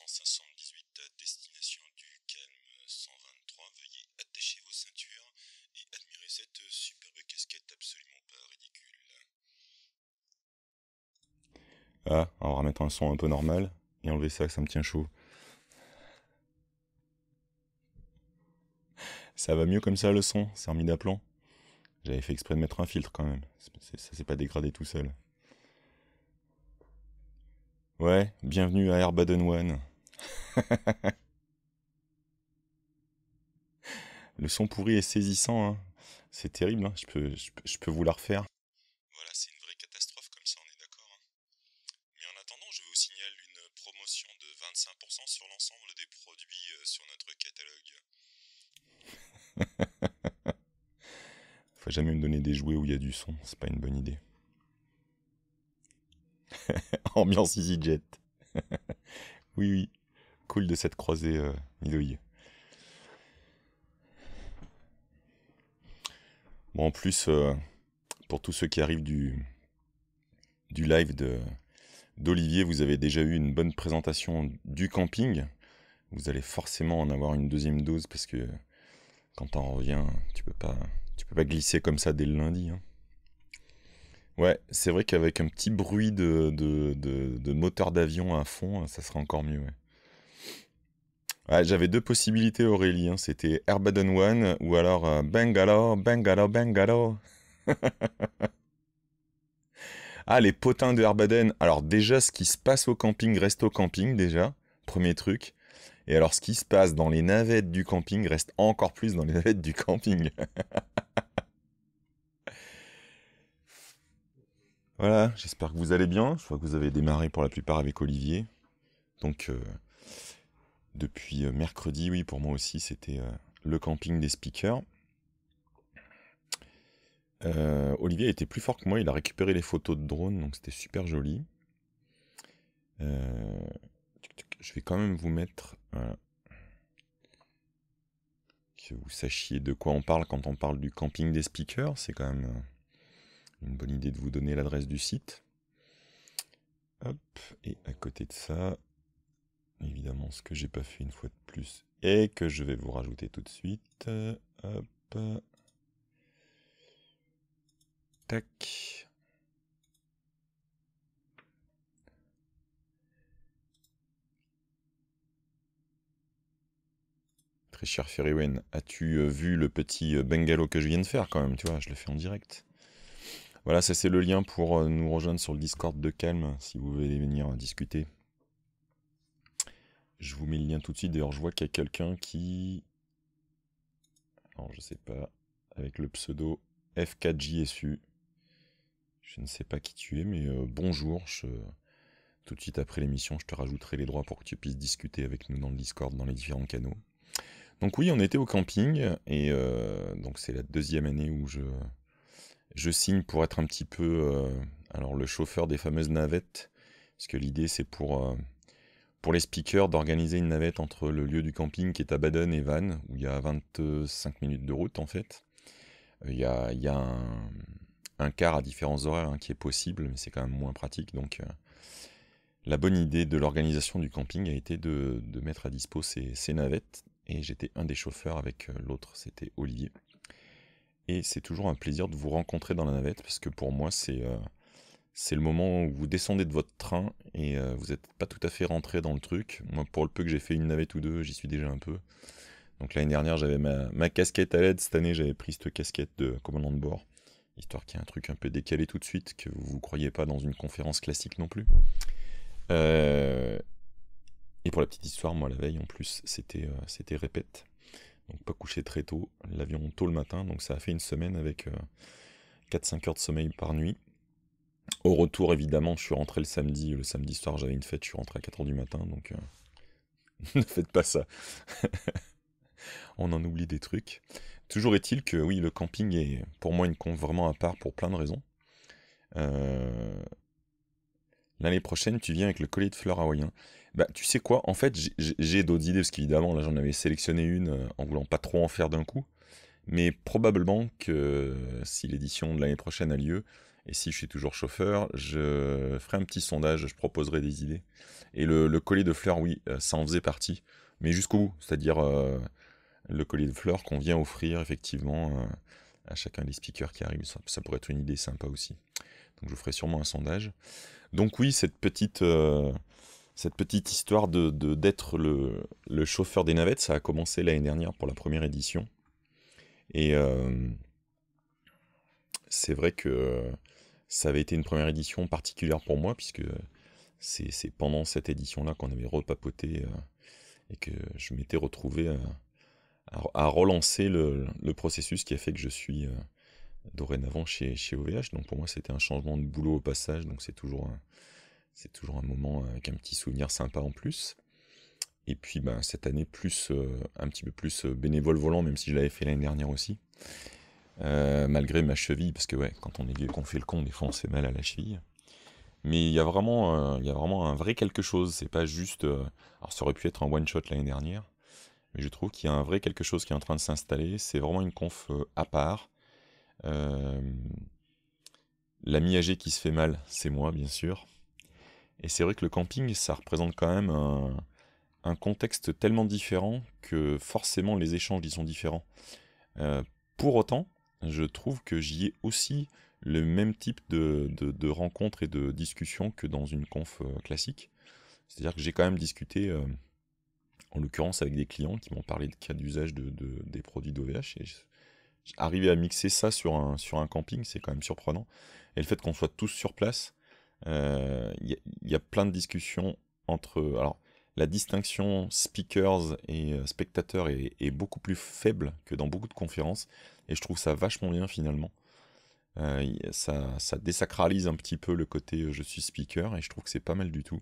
à destination du calme 123. Veuillez attacher vos ceintures et admirer cette superbe casquette absolument pas ridicule. Ah, on va remettre un son un peu normal et enlever ça, ça me tient chaud. Ça va mieux comme ça le son, c'est remis d'aplomb. J'avais fait exprès de mettre un filtre quand même, ça s'est pas dégradé tout seul. Ouais, bienvenue à Airbaden One. Le son pourri est saisissant, hein. c'est terrible, hein. je, peux, je, vous la refaire. Voilà, c'est une vraie catastrophe comme ça, on est d'accord. Hein. Mais en attendant, je vous signale une promotion de 25% sur l'ensemble des produits euh, sur notre catalogue. Faut jamais me donner des jouets où il y a du son, c'est pas une bonne idée. Ambiance EasyJet. oui, oui. Cool de cette croisée euh, Bon, en plus, euh, pour tous ceux qui arrivent du, du live de, d'Olivier, vous avez déjà eu une bonne présentation du camping. Vous allez forcément en avoir une deuxième dose parce que quand on reviens, tu peux pas, tu peux pas glisser comme ça dès le lundi. Hein. Ouais, c'est vrai qu'avec un petit bruit de, de, moteur d'avion à fond, hein, ça serait encore mieux. Ah, j'avais deux possibilités, Aurélie. Hein. C'était Airbaden One ou alors euh, Bangalore, Bangalore, Bangalore. ah, les potins de Airbaden. Alors, déjà, ce qui se passe au camping reste au camping, déjà. Premier truc. Et alors, ce qui se passe dans les navettes du camping reste encore plus dans les navettes du camping. Voilà, j'espère que vous allez bien. Je vois que vous avez démarré pour la plupart avec Olivier. Donc, euh, depuis euh, mercredi, oui, pour moi aussi, c'était euh, le camping des speakers. Olivier était plus fort que moi, il a récupéré les photos de drone, donc c'était super joli. je vais quand même vous mettre. que vous sachiez de quoi on parle quand on parle du camping des speakers, c'est quand même une bonne idée de vous donner l'adresse du site. et à côté de ça, évidemment, ce que j'ai pas fait une fois de plus et que je vais vous rajouter tout de suite. Tac. Très cher Ferrywen, as-tu euh, vu le petit euh, bungalow que je viens de faire quand même Tu vois, je le fais en direct. Voilà, ça c'est le lien pour euh, nous rejoindre sur le Discord de Calme si vous voulez venir euh, discuter. Je vous mets le lien tout de suite. D'ailleurs, je vois qu'il y a quelqu'un qui. Alors, je sais pas. Avec le pseudo F4JSU. Je ne sais pas qui tu es, mais euh, bonjour. Tout de suite après l'émission, je te rajouterai les droits pour que tu puisses discuter avec nous dans le Discord, dans les différents canaux. Donc oui, on était au camping, et donc c'est la deuxième année où je, je signe pour être un petit peu euh, alors le chauffeur des fameuses navettes, parce que l'idée c'est pour, euh, pour les speakers d'organiser une navette entre le lieu du camping qui est à Baden et Vannes, où il y a 25 minutes de route en fait. Euh, il y a, il y a un, quart à différents horaires hein, qui est possible, mais c'est quand même moins pratique. Donc la bonne idée de l'organisation du camping a été de, mettre à dispo ces navettes, et j'étais un des chauffeurs avec l'autre, c'était Olivier. Et c'est toujours un plaisir de vous rencontrer dans la navette, parce que pour moi, c'est euh, c'est le moment où vous descendez de votre train et euh, vous n'êtes pas tout à fait rentré dans le truc. Moi, pour le peu que j'ai fait une navette ou deux, j'y suis déjà un peu. Donc l'année dernière, j'avais ma, casquette à l'aide Cette année, j'avais pris cette casquette de commandant de bord, histoire qu'il y ait un truc un peu décalé tout de suite, que vous ne croyez pas dans une conférence classique non plus. Euh, et pour la petite histoire, moi, la veille, en plus, c'était c'était répète donc pas couché très tôt, l'avion tôt le matin, donc ça a fait une semaine avec 4-5 euh, heures de sommeil par nuit. Au retour, évidemment, je suis rentré le samedi, le samedi soir j'avais une fête, je suis rentré à 4 heures du matin, donc euh, ne faites pas ça. On en oublie des trucs. Toujours est-il que oui, le camping est pour moi une con vraiment à part pour plein de raisons. Euh, l'année prochaine, tu viens avec le collier de fleurs hawaïen. Bah, tu sais quoi En fait, j'ai d'autres idées, parce qu'évidemment, là, j'en avais sélectionné une euh, en voulant pas trop en faire d'un coup. Mais probablement que euh, si l'édition de l'année prochaine a lieu, et si je suis toujours chauffeur, je ferai un petit sondage, je proposerai des idées. Et le, collier de fleurs, oui, euh, ça en faisait partie, mais jusqu'au bout, c'est-à-dire le collier de fleurs qu'on vient offrir effectivement à chacun des speakers qui arrivent. ça pourrait être une idée sympa aussi je ferai sûrement un sondage. Donc oui, cette petite, euh, cette petite histoire de, d'être le, le, chauffeur des navettes, ça a commencé l'année dernière pour la première édition. Et euh, c'est vrai que ça avait été une première édition particulière pour moi, puisque c'est, pendant cette édition-là qu'on avait repapoté euh, et que je m'étais retrouvé à, relancer le, le, processus qui a fait que je suis dorénavant chez, chez OVH. Donc pour moi, c'était un changement de boulot au passage. Donc c'est toujours, c'est toujours un moment euh, avec un petit souvenir sympa en plus. Et puis ben, cette année, plus euh, un petit peu plus euh, bénévole volant, même si je l'avais fait l'année dernière aussi. malgré ma cheville, parce que ouais, quand on est vieux, qu'on fait le con, des fois on s'est mal à la cheville. Mais il y a vraiment, il a vraiment un vrai quelque chose. C'est pas juste. alors ça aurait pu être un one shot l'année dernière, mais je trouve qu'il y a un vrai quelque chose qui est en train de s'installer. C'est vraiment une conf à part euh, l'ami âgé qui se fait mal, c'est moi, bien sûr. Et c'est vrai que le camping, ça représente quand même un, contexte tellement différent que forcément les échanges y sont différents. Euh, pour autant, je trouve que j'y ai aussi le même type de, rencontres et de discussions que dans une conf euh, classique. C'est-à-dire que j'ai quand même discuté, en l'occurrence, avec des clients qui m'ont parlé de cas d'usage de, des produits d'OVH, et arriver à mixer ça sur un, sur un camping, c'est quand même surprenant. Et le fait qu'on soit tous sur place, il euh, y, a plein de discussions entre. Alors, la distinction speakers et euh, spectateurs est, beaucoup plus faible que dans beaucoup de conférences, et je trouve ça vachement bien finalement. Euh, ça, ça, désacralise un petit peu le côté je suis speaker, et je trouve que c'est pas mal du tout.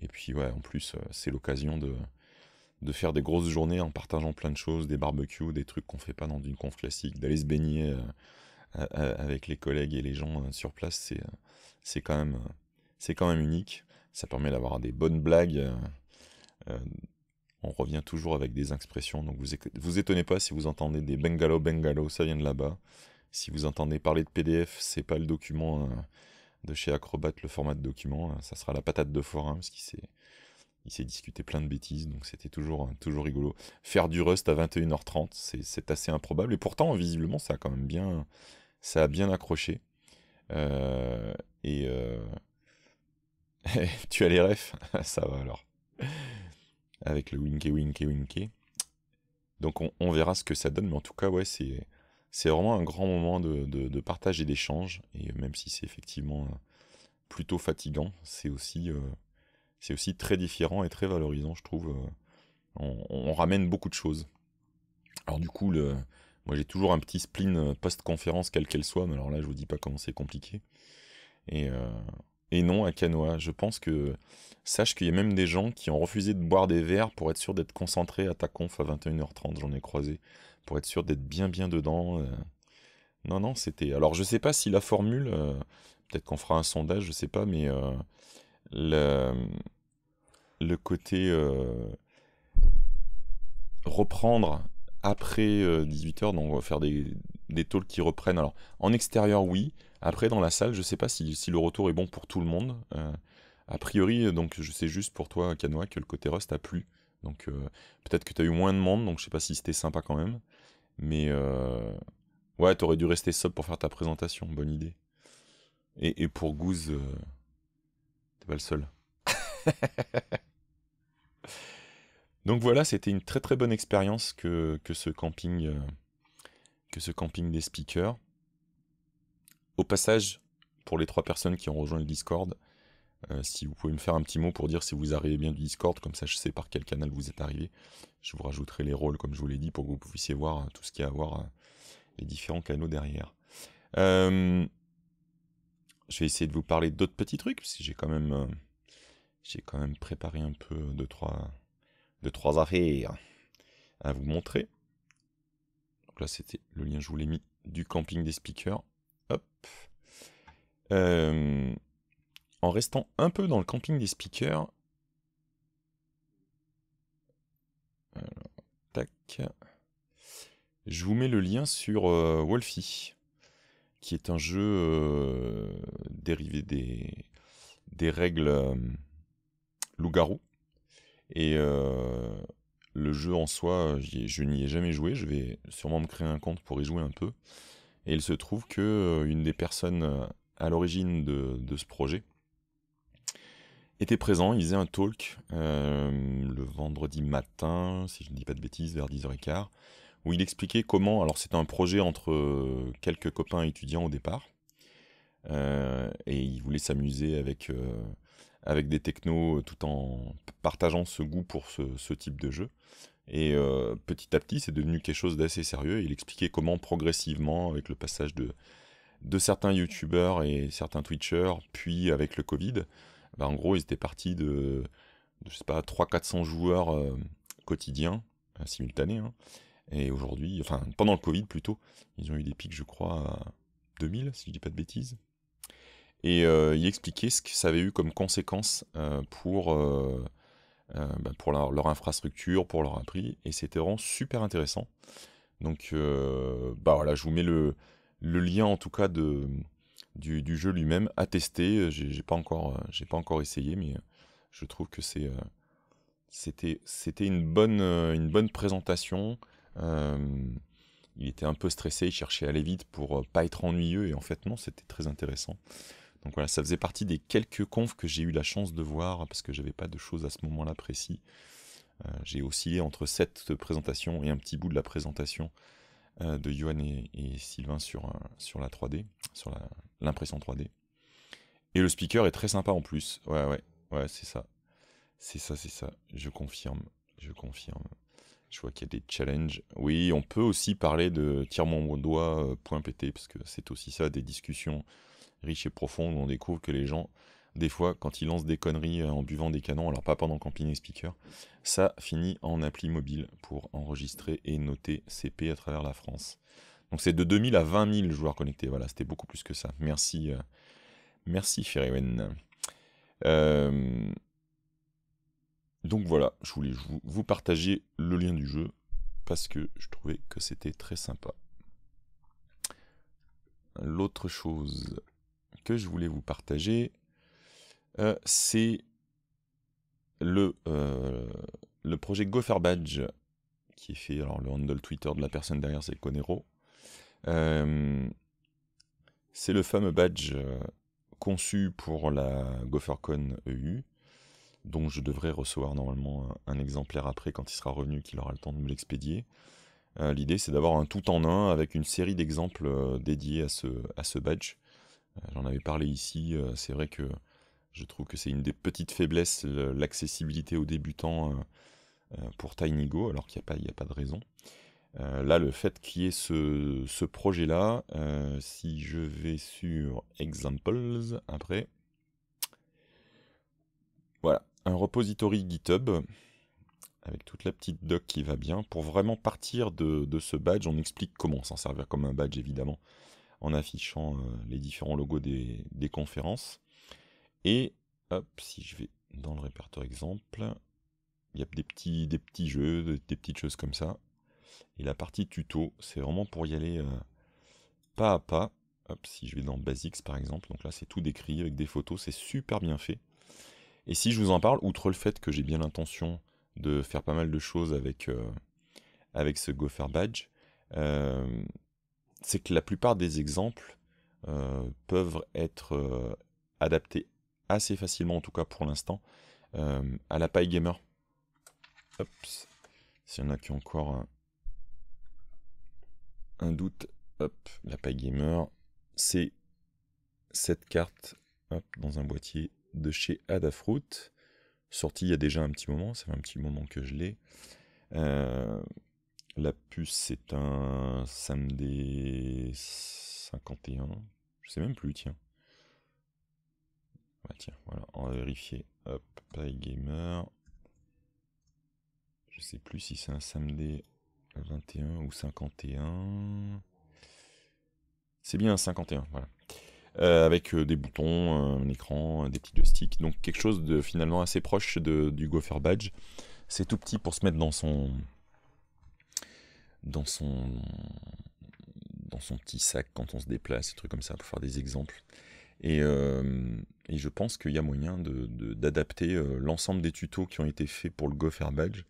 Et puis, ouais, en plus, c'est l'occasion de, de faire des grosses journées en partageant plein de choses, des barbecues, des trucs qu'on fait pas dans une conf classique, d'aller se baigner euh, euh, euh, avec les collègues et les gens sur place, c'est c'est quand même c'est quand même unique. Ça permet d'avoir des bonnes blagues. on revient toujours avec des expressions, donc vous vous étonnez pas si vous entendez des bengalos bengalos, ça vient de là-bas. Si vous entendez parler de PDF, c'est pas le document de chez Acrobat, le format de document, ça sera la patate de forum parce que c'est il s'est discuté plein de bêtises, donc c'était toujours, euh, toujours rigolo. Faire du Rust à 21h30, c'est assez improbable, et pourtant, visiblement, ça a quand même bien, ça a bien accroché. Euh, euh, et tu as les refs Ça va alors. Avec le winké, winké, winké. Donc on, verra ce que ça donne, mais en tout cas, ouais, c'est. C'est vraiment un grand moment de, de, partage et d'échange, et même si c'est effectivement plutôt fatigant, c'est aussi c'est aussi très différent et très valorisant, je trouve. Euh, on, ramène beaucoup de choses. Alors du coup, moi j'ai toujours un petit spleen euh, post-conférence, quelle qu'elle soit, mais alors là je vous dis pas comment c'est compliqué. Euh, et, non, à Canoa, je pense que... Sache qu'il y a même des gens qui ont refusé de boire des verres pour être sûr d'être concentré à ta conf à 21h30, j'en ai croisé, pour être sûr d'être bien bien dedans. Non, non, c'était... Alors je sais pas si la formule... Peut-être qu'on fera un sondage, je sais pas, mais le, le côté euh, reprendre après 18h, euh, donc on euh, va faire des, des talks qui reprennent. Alors, en extérieur, oui. Après, dans la salle, je sais pas si, le retour est bon pour tout le monde. a priori, donc, je sais juste pour toi, Kanoa que le côté Rust a plu. Donc, peut-être que tu as eu moins de monde, donc je sais pas si c'était sympa quand même. Mais euh, ouais, t'aurais dû rester seul pour faire ta présentation. Bonne idée. Et, et pour Goose pas le seul. Donc voilà, c'était une très très bonne expérience que, que, ce camping euh, que ce camping des speakers. Au passage, pour les trois personnes qui ont rejoint le Discord, euh, si vous pouvez me faire un petit mot pour dire si vous arrivez bien du Discord, comme ça je sais par quel canal vous êtes arrivé. Je vous rajouterai les rôles, comme je vous l'ai dit, pour que vous puissiez voir euh, tout ce qu'il y a à voir, les différents canaux derrière je vais essayer de vous parler d'autres petits trucs, parce que j'ai quand même, euh, j'ai quand même préparé un peu deux trois, deux trois affaires à vous montrer. Donc là, c'était le lien, je vous l'ai mis, du camping des speakers. Hop. Euh, en restant un peu dans le camping des speakers. tac. Je vous mets le lien sur euh, Wolfie qui est un jeu euh, dérivé des, des règles euh, loup-garou. Et euh, le jeu en soi, je n'y ai jamais joué. Je vais sûrement me créer un compte pour y jouer un peu. Et il se trouve que une des personnes à l'origine de, ce projet était présent. Il faisait un talk le vendredi matin, si je ne dis pas de bêtises, vers 10h15 où il expliquait comment, alors c'était un projet entre euh, quelques copains étudiants au départ, euh, et il voulait s'amuser avec, euh, avec des technos tout en partageant ce goût pour ce, type de jeu. Et petit à petit, c'est devenu quelque chose d'assez sérieux. Il expliquait comment progressivement, avec le passage de, de certains Youtubers et certains twitchers, puis avec le Covid, bah, en gros, ils étaient partis de, je sais pas, 300-400 joueurs quotidiens, simultanés, hein, et aujourd'hui, enfin pendant le Covid plutôt, ils ont eu des pics, je crois, à 2000, si je dis pas de bêtises. Et euh, ils il ce que ça avait eu comme conséquence euh, pour, euh, bah, pour leur, infrastructure, pour leur appris, et c'était vraiment super intéressant. Donc bah voilà, je vous mets le, lien en tout cas de, du, jeu lui-même à tester. J'ai pas encore, j'ai pas encore essayé, mais je trouve que c'est, c'était, c'était une bonne, une bonne présentation. Euh, il était un peu stressé, il cherchait à aller vite pour euh, pas être ennuyeux, et en fait non, c'était très intéressant. Donc voilà, ça faisait partie des quelques confs que j'ai eu la chance de voir, parce que j'avais pas de choses à ce moment-là précis. Euh, j'ai oscillé entre cette présentation et un petit bout de la présentation de Johan et, Sylvain sur, sur la 3D, sur l'impression 3D. Et le speaker est très sympa en plus. Ouais, ouais, ouais, c'est ça. C'est ça, c'est ça. Je confirme, je confirme. Je vois qu'il y a des challenges. Oui, on peut aussi parler de tire mon doigt, euh, point pété, parce que c'est aussi ça, des discussions riches et profondes on découvre que les gens, des fois, quand ils lancent des conneries euh, en buvant des canons, alors pas pendant Camping Speaker, ça finit en appli mobile pour enregistrer et noter CP à travers la France. Donc c'est de 2000 à 20 000 joueurs connectés. Voilà, c'était beaucoup plus que ça. Merci, euh, merci Feriwen. Euh, donc voilà, je voulais vous partager le lien du jeu parce que je trouvais que c'était très sympa. L'autre chose que je voulais vous partager, euh, c'est le, euh, le projet Gopher Badge qui est fait. Alors le handle Twitter de la personne derrière, c'est Conero. Euh, c'est le fameux badge conçu pour la GopherCon EU donc je devrais recevoir normalement un, exemplaire après quand il sera revenu, qu'il aura le temps de me l'expédier. Euh, l'idée, c'est d'avoir un tout en un avec une série d'exemples euh, dédiés à ce, à ce badge. Euh, j'en avais parlé ici, c'est vrai que je trouve que c'est une des petites faiblesses, l'accessibilité aux débutants pour TinyGo, alors qu'il n'y a, a, pas de raison. là, le fait qu'il y ait ce, ce projet-là, si je vais sur Examples après, voilà, un repository GitHub avec toute la petite doc qui va bien. Pour vraiment partir de, ce badge, on explique comment s'en servir comme un badge, évidemment, en affichant euh, les différents logos des, conférences. Et hop, si je vais dans le répertoire exemple, il y a des petits, des petits jeux, des, petites choses comme ça. Et la partie tuto, c'est vraiment pour y aller euh, pas à pas. si je vais dans Basics par exemple, donc là c'est tout décrit avec des photos, c'est super bien fait. Et si je vous en parle, outre le fait que j'ai bien l'intention de faire pas mal de choses avec, euh, avec ce Gopher Badge, euh, c'est que la plupart des exemples euh, peuvent être adaptés assez facilement, en tout cas pour l'instant, à la paille gamer. S'il y en a qui ont encore un, doute, hop, la paille gamer, c'est cette carte dans un boîtier de chez Adafruit, sorti il y a déjà un petit moment, ça fait un petit moment que je l'ai. Euh, la puce, c'est un samedi 51, je sais même plus, tiens. tiens, voilà, on va vérifier. Hop, Gamer. Je sais plus si c'est un samedi 21 ou 51. C'est bien un 51, voilà. Euh, avec euh, des boutons, un écran, des petits joysticks, donc quelque chose de finalement assez proche du Gopher Badge. C'est tout petit pour se mettre dans son dans son dans son petit sac quand on se déplace, des trucs comme ça, pour faire des exemples. Et, euh, je pense qu'il y a moyen d'adapter l'ensemble des tutos qui ont été faits pour le Gopher Badge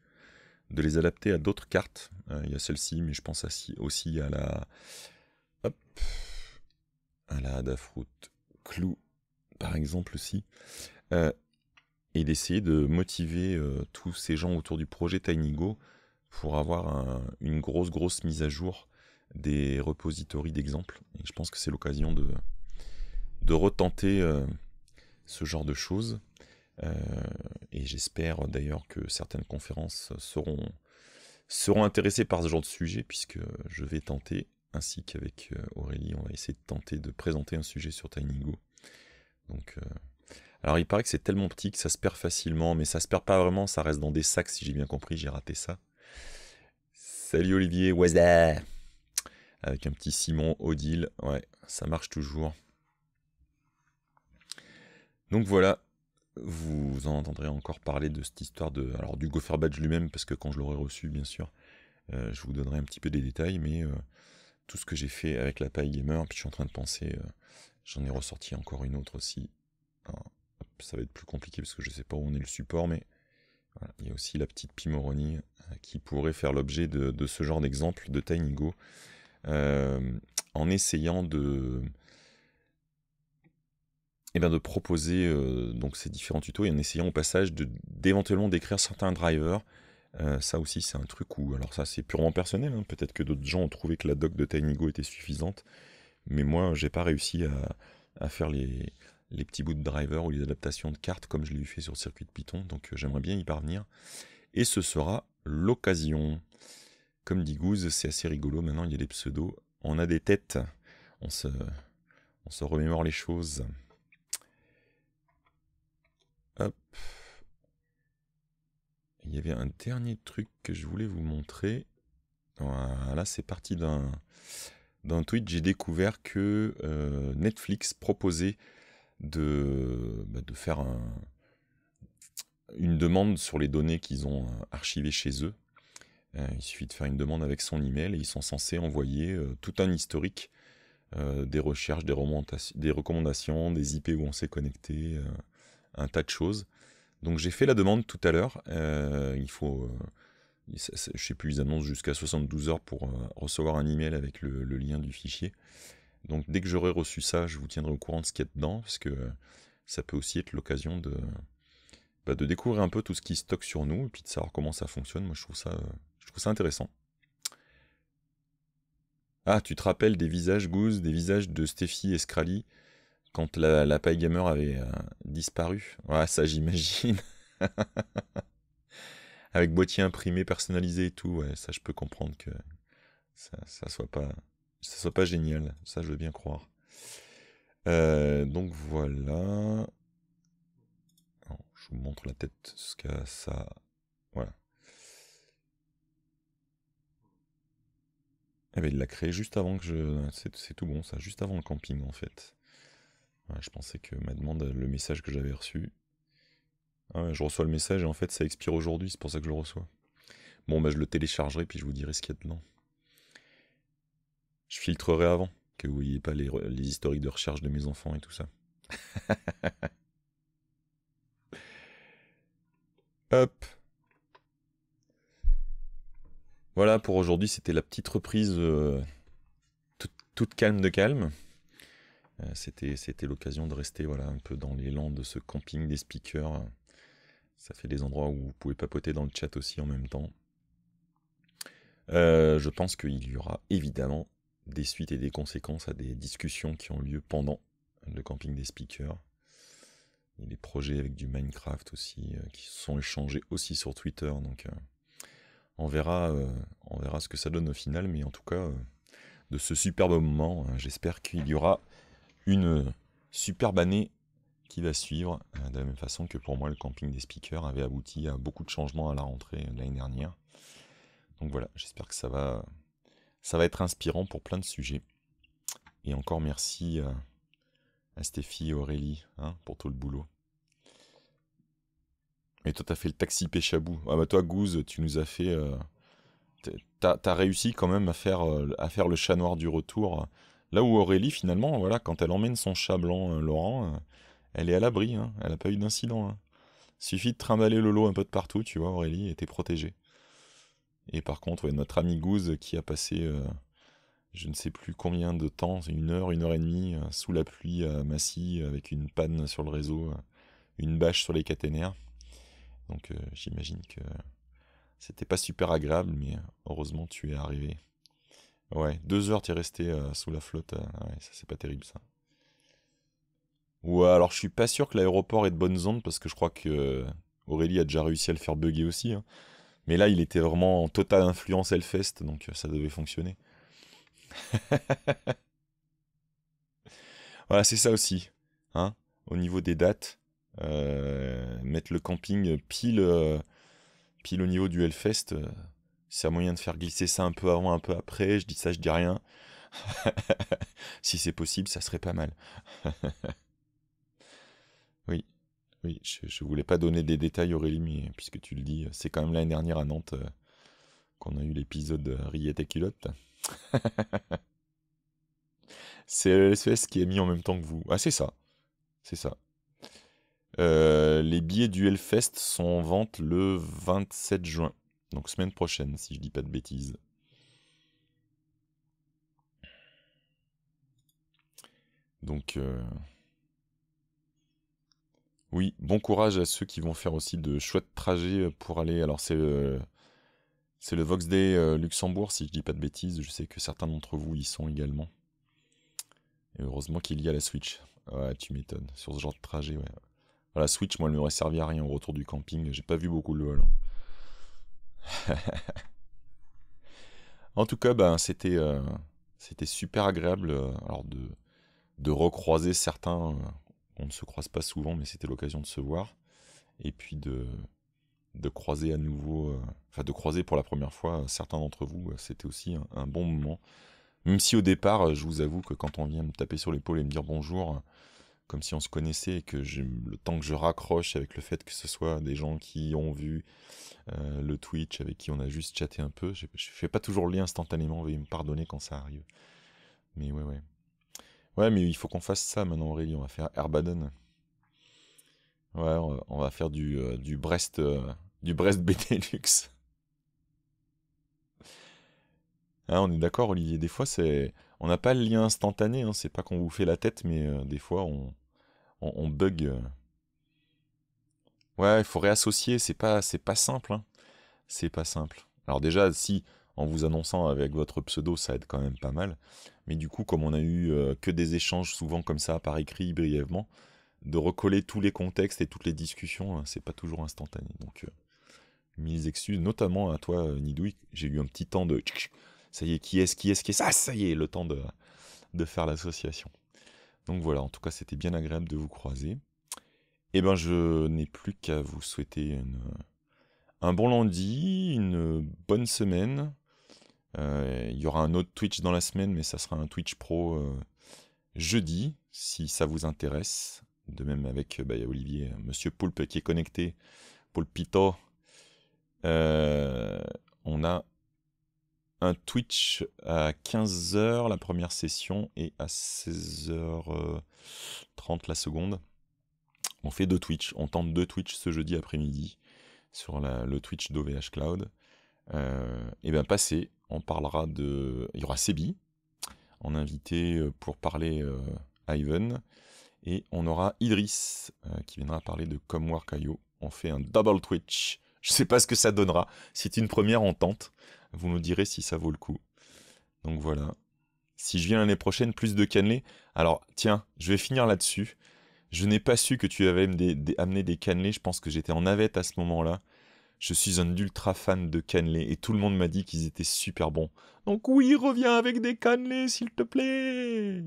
de les adapter à d'autres cartes. il y a celle-ci, mais je pense aussi à la. Hop la dafruit Clou, par exemple aussi, euh, et d'essayer de motiver euh, tous ces gens autour du projet TinyGo pour avoir une grosse, grosse mise à jour des repositories d'exemples. je pense que c'est l'occasion de, de retenter euh, ce genre de choses. et j'espère d'ailleurs que certaines conférences seront, seront intéressées par ce genre de sujet, puisque je vais tenter ainsi qu'avec euh, Aurélie, on va essayer de tenter de présenter un sujet sur TinyGo. Donc, euh, Alors il paraît que c'est tellement petit que ça se perd facilement, mais ça se perd pas vraiment, ça reste dans des sacs si j'ai bien compris, j'ai raté ça. Salut Olivier, what's up Avec un petit Simon Odile, ouais, ça marche toujours. Donc voilà, vous en entendrez encore parler de cette histoire de, alors du Gopher Badge lui-même, parce que quand je l'aurai reçu, bien sûr, euh, je vous donnerai un petit peu des détails, mais tout ce que j'ai fait avec la paille gamer, puis je suis en train de penser, euh, j'en ai ressorti encore une autre aussi. ça va être plus compliqué parce que je ne sais pas où on est le support, mais il y a aussi la petite Pimoroni euh, qui pourrait faire l'objet de, ce genre d'exemple de Tinygo euh, en essayant de et eh bien de proposer donc ces différents tutos et en essayant au passage d'éventuellement décrire certains drivers euh, ça aussi, c'est un truc où, alors ça, c'est purement personnel. Hein. Peut-être que d'autres gens ont trouvé que la doc de Tainigo était suffisante, mais moi, j'ai pas réussi à, faire les, petits bouts de driver ou les adaptations de cartes comme je l'ai fait sur le circuit de Python. Donc, euh, j'aimerais bien y parvenir. Et ce sera l'occasion. Comme dit Goose, c'est assez rigolo. Maintenant, il y a des pseudos. On a des têtes. On se, on se remémore les choses. Hop. Il y avait un dernier truc que je voulais vous montrer. Voilà, c'est parti d'un tweet. J'ai découvert que euh, Netflix proposait de, bah, faire une demande sur les données qu'ils ont euh, archivées chez eux. Euh, il suffit de faire une demande avec son email et ils sont censés envoyer tout un historique des recherches, des, des recommandations, des IP où on s'est connecté, un tas de choses. Donc j'ai fait la demande tout à l'heure. Euh, il faut. je euh, je sais plus, ils annoncent jusqu'à 72 heures pour euh, recevoir un email avec le, lien du fichier. Donc dès que j'aurai reçu ça, je vous tiendrai au courant de ce qu'il y a dedans, parce que ça peut aussi être l'occasion bah, de, découvrir un peu tout ce qui stocke sur nous, et puis de savoir comment ça fonctionne. Moi je trouve ça, je trouve ça intéressant. Ah, tu te rappelles des visages Goose, des visages de Steffi et quand la, la paille gamer avait euh, disparu. Ouais, ça j'imagine. Avec boîtier imprimé, personnalisé et tout, ouais, ça je peux comprendre que ça, ça soit pas génial, ça je veux bien croire. Euh, donc voilà. Oh, je vous montre la tête, ce que ça. Voilà. Eh bien, il l'a créé juste avant que je. C'est tout bon, ça, juste avant le camping en fait je pensais que ma demande, le message que j'avais reçu. Ah je reçois le message et en fait ça expire aujourd'hui, c'est pour ça que je le reçois. Bon, bah je le téléchargerai puis je vous dirai ce qu'il y a dedans. Je filtrerai avant, que vous voyez pas les, historiques de recherche de mes enfants et tout ça. Hop. Voilà pour aujourd'hui, c'était la petite reprise euh, toute calme de calme. Euh, c'était l'occasion de rester voilà un peu dans l'élan de ce camping des speakers. Ça fait des endroits où vous pouvez papoter dans le chat aussi en même temps. Euh, je pense qu'il y aura évidemment des suites et des conséquences à des discussions qui ont lieu pendant le camping des speakers. Et les projets avec du Minecraft aussi euh, qui sont échangés aussi sur Twitter. Donc on, verra, on verra ce que ça donne au final. Mais en tout cas, de ce superbe moment, hein, j'espère qu'il y aura une superbe année qui va suivre, euh, de la même façon que pour moi le camping des speakers avait abouti à beaucoup de changements à la rentrée l'année dernière. Donc voilà, j'espère que ça va, ça va être inspirant pour plein de sujets. Et encore merci à Stéphie et Aurélie hein, pour tout le boulot. Et toi, t'as fait le taxi péchabou. Ah bah toi, Gouze, tu nous as fait. Euh, t'as, réussi quand même à faire, euh, à faire le chat noir du retour Là où Aurélie, finalement, voilà, quand elle emmène son chat blanc, euh, Laurent, euh, elle est à l'abri, hein. elle n'a pas eu d'incident. Hein. Suffit de trimballer le lot un peu de partout, tu vois, Aurélie, et t'es protégée. Et par contre, notre amie Gouze, qui a passé euh, je ne sais plus combien de temps, une heure, une heure et demie, sous la pluie à avec une panne sur le réseau, une bâche sur les caténaires. Donc j'imagine que c'était pas super agréable, mais heureusement tu es arrivé. Ouais, deux heures, t'es resté euh, sous la flotte. Euh, ouais, ça, c'est pas terrible, ça. Ou euh, alors, je suis pas sûr que l'aéroport est de bonnes ondes parce que je crois que Aurélie a déjà réussi à le faire bugger aussi. Hein. Mais là, il était vraiment en totale influence Hellfest, donc ça devait fonctionner. voilà, c'est ça aussi. Hein. Au niveau des dates, mettre le camping pile, pile au niveau du Hellfest, c'est un moyen de faire glisser ça un peu avant, un peu après, je dis ça, je dis rien. si c'est possible, ça serait pas mal. oui, oui, je, voulais pas donner des détails Aurélie, puisque tu le dis, c'est quand même l'année dernière à Nantes euh, qu'on a eu l'épisode euh, Riette et culotte. c'est le e qui est mis en même temps que vous. Ah, c'est ça, c'est ça. Euh, les billets du Hellfest sont en vente le 27 juin. Donc semaine prochaine, si je dis pas de bêtises. Donc euh, oui, bon courage à ceux qui vont faire aussi de chouettes trajets euh, pour aller. Alors c'est le... c'est le Vox Day euh, Luxembourg, si je dis pas de bêtises. Je sais que certains d'entre vous y sont également. Et heureusement qu'il y a la Switch. Ouais tu m'étonnes. Sur ce genre de trajet, ouais. La Switch, moi, elle m'aurait servi à rien au retour du camping. J'ai pas vu beaucoup le volant. Hein. en tout cas, ben, c'était, euh, c'était super agréable euh, alors de, de recroiser certains. Euh, on ne se croise pas souvent, mais c'était l'occasion de se voir. Et puis de, de croiser à nouveau, enfin de croiser pour la première fois certains d'entre vous, c'était aussi un, bon moment. Même si au départ, je vous avoue que quand on vient me taper sur l'épaule et me dire bonjour, comme si on se connaissait et que le temps que je raccroche avec le fait que ce soit des gens qui ont vu euh, le Twitch, avec qui on a juste chatté un peu, je, ne fais pas toujours le lien instantanément, veuillez me pardonner quand ça arrive. Mais ouais, ouais. Ouais, mais il faut qu'on fasse ça maintenant, Aurélie, on va faire Airbaden. Ouais, on va faire du, euh, du Brest, euh, du Brest Ah, on est d'accord, Olivier. Des fois, on n'a pas le lien instantané. Hein. C'est pas qu'on vous fait la tête, mais euh, des fois, on, on, bug. Euh. Ouais, il faut réassocier. C'est pas, c'est pas simple. Hein. C'est pas simple. Alors déjà, si en vous annonçant avec votre pseudo, ça aide quand même pas mal. Mais du coup, comme on a eu euh, que des échanges souvent comme ça par écrit brièvement, de recoller tous les contextes et toutes les discussions, hein, c'est pas toujours instantané. Donc, mille excuses, notamment à toi, Nidoui. J'ai eu un petit temps de ça y est, qui est-ce, qui est-ce, qui est ça ah, ça y est, le temps de, faire l'association. Donc voilà, en tout cas, c'était bien agréable de vous croiser. Et eh bien, je n'ai plus qu'à vous souhaiter un bon lundi, une bonne semaine. Euh, il y aura un autre Twitch dans la semaine, mais ça sera un Twitch Pro euh, jeudi, si ça vous intéresse. De même avec bah, Olivier, Monsieur Poulpe qui est connecté, Poulpito. Euh, on a un Twitch à 15h la première session et à 16h30 la seconde. On fait deux Twitch, on tente deux Twitch ce jeudi après-midi sur le Twitch d'OVH Cloud. Euh, et bien passé, on parlera de... Il y aura Sebi en invité euh, pour parler Ivan. Euh, et on aura Idris, qui viendra parler de Comwork.io. On fait un double Twitch je ne sais pas ce que ça donnera. C'est une première entente. Vous nous direz si ça vaut le coup. Donc voilà. Si je viens l'année prochaine, plus de cannelés. Alors tiens, je vais finir là-dessus. Je n'ai pas su que tu avais amené des cannelés. Je pense que j'étais en navette à ce moment-là. Je suis un ultra fan de cannelés et tout le monde m'a dit qu'ils étaient super bons. Donc oui, reviens avec des cannelés, s'il te plaît.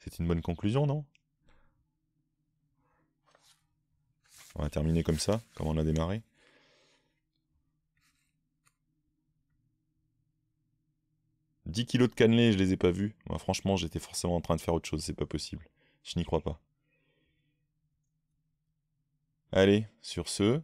C'est une bonne conclusion, non On va terminer comme ça, comme on a démarré. 10 kilos de cannelé, je les ai pas vus. franchement, j'étais forcément en train de faire autre chose, c'est pas possible. Je n'y crois pas. Allez, sur ce,